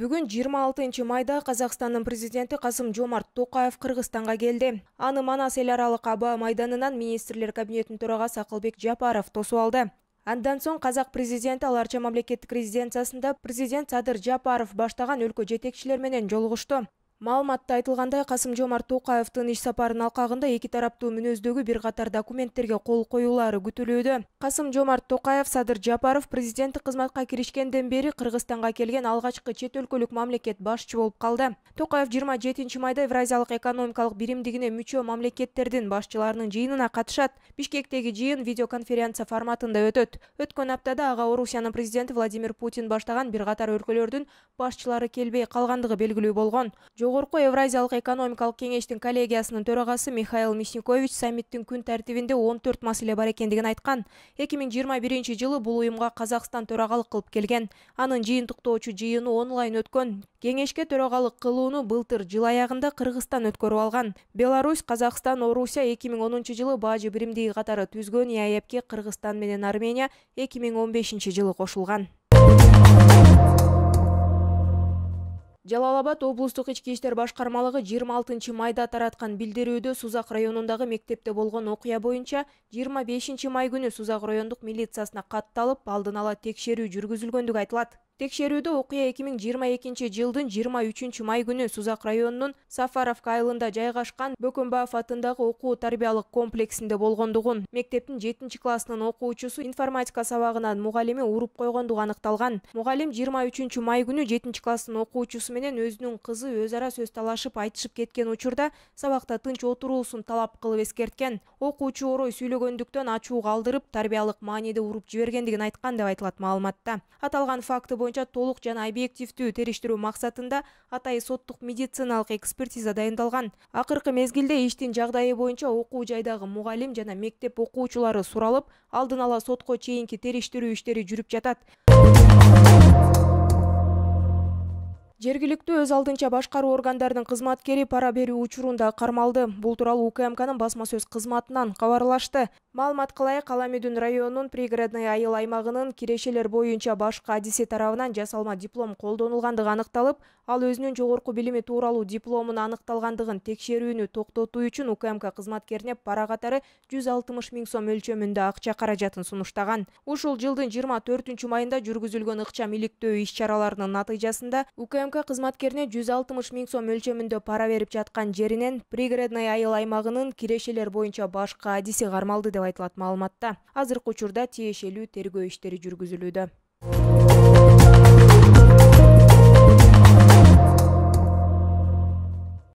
бүгүн жыйырма алтынчы майда казакстандын президенти касым жомарт токаев кыргызстанга келди аны манас эл аралык аба майданынан министрлер кабинетинин төрагасы акылбек жапаров тосуп алды андан соң казак президенти аларча мамлекеттик резиденциясында президент садыр жапаров баштаган өлкө жетекчилери менен жолугушту маалыматта айтылгандай касым жомарт токаевдин иш сапарынын алкагында эки тараптуу мүнөздөгү бир катар документтерге кол коюулары күтүлүүдө касым жомарт токаев садыр жапаров президенттик кызматка киришкенден бери кыргызстанга келген алгачкы чет өлкөлүк мамлекет башчы болуп калды токаев жыйырма жетинчи майда евразиялык экономикалык биримдигине мүчө мамлекеттердин башчыларынын жыйынына катышат бишкектеги жыйын видеоконференция форматында өтөт өткөн аптада ага орусиянын президенти владимир путин баштаган бир катар өлкөлөрдүн башчылары келбей калгандыгы белгилүү болгон жогорку евразиялык экономикалык кеңештин коллегиясынын төрагасы михаил мясникович саммиттин күн тартибинде он төрт маселе бар экендигин айткан эки миң жыйырма биринчи жылы бул уюмга казакстан төрагалык кылып келген анын жыйынтыктоочу жыйыны онлайн өткөн кеңешке төрагалык кылууну былтыр жыл аягында кыргызстан өткөрүп алган беларусь казакстан орусия эки миң онунчу жылы бажы биримдиги катары түзгөн еаэбке кыргызстан менен армения эки миң он бешинчи жылы кошулган жалал абад облустук ички иштер башкармалыгы жыйырма алтынчы майда тараткан билдирүүдө сузак районундагы мектепте болгон окуя боюнча жыйырма бешинчи май күнү сузак райондук милициясына катталып алдын ала текшерүү жүргүзүлгөндүгү айтылат текшерүүдө окуя эки миң жыйырма экинчи жылдын жыйырма үчүнчү май күнү сузак районунун сафаровка айылында жайгашкан бөкөнбаев атындагы окуу тарбиялык комплексинде болгондугун мектептин жетинчи классынын окуучусу информатика сабагынан мугалими уруп койгондугу аныкталган мугалим жыйырма үчүнчү май күнү жетинчи класстын окуучусу менен өзүнүн кызы өз ара сөз талашып айтышып кеткен учурда сабакта тынч отуруусун талап кылып эскерткен окуучу орой сүйлөгөндүктөн ачуу калдырып тарбиялык мааниде уруп жибергендигин айткан деп айтылат маалыматта аталган факты боюнча боюнча толук жана объективдүү териштирүү максатында атайы соттук медициналык экспертиза дайындалган акыркы мезгилде иштин жагдайы боюнча окуу жайдагы мугалим жана мектеп окуучулары суралып алдын ала сотко чейинки териштирүү иштери жүрүп жатат жергиликтүү өз алдынча башкаруу органдарынын кызматкери пара берүү учурунда кармалды бул тууралуу укмкнын басма сөз кызматынан кабарлашты маалыматка ылайык аламүдүн районунун пригородный айыл аймагынын кирешелер боюнча башкы адиси тарабынан жасалма диплом колдонулгандыгы аныкталып ал өзүнүн жогорку билими тууралуу дипломун аныкталгандыгын текшерүүнү токтотуу үчүн укмк кызматкерине пара катары жүз алтымыш миң сом өлчөмүндө акча каражатын сунуштаган ушул жылдын жыйырма төртүнчү майында жүргүзүлгөн ыкчам иликтөө иш чараларынын натыйжасында укмк кызматкерине жүз алтымыш миң сом өлчөмүндө пара берип жаткан жеринен пригородный айыл аймагынын кирешелер боюнча башкы адиси кармалды деп айтылат маалыматта азыркы учурда тиешелүү тергөө иштери жүргүзүлүүдө